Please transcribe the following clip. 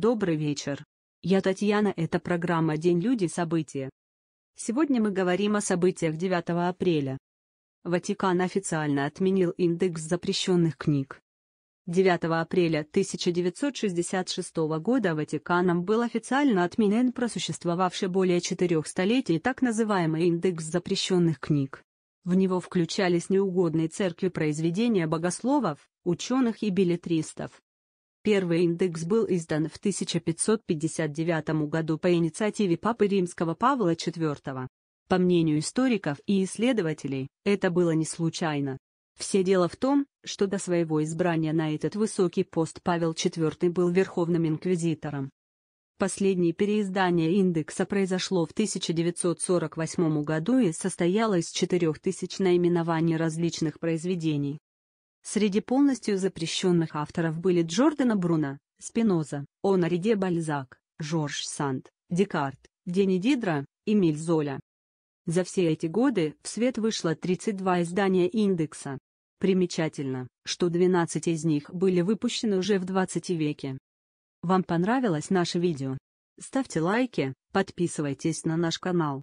Добрый вечер. Я Татьяна, это программа «День люди. События». Сегодня мы говорим о событиях 9 апреля. Ватикан официально отменил индекс запрещенных книг. 9 апреля 1966 года Ватиканом был официально отменен просуществовавший более четырех столетий так называемый индекс запрещенных книг. В него включались неугодные церкви произведения богословов, ученых и билетристов. Первый индекс был издан в 1559 году по инициативе Папы Римского Павла IV. По мнению историков и исследователей, это было не случайно. Все дело в том, что до своего избрания на этот высокий пост Павел IV был верховным инквизитором. Последнее переиздание индекса произошло в 1948 году и состояло из 4000 наименований различных произведений. Среди полностью запрещенных авторов были Джордана Бруна, Спиноза, Онариде, Бальзак, Жорж Санд, Декарт, Дени Дидро Эмиль Золя. За все эти годы в свет вышло 32 издания индекса. Примечательно, что 12 из них были выпущены уже в 20 веке. Вам понравилось наше видео? Ставьте лайки, подписывайтесь на наш канал.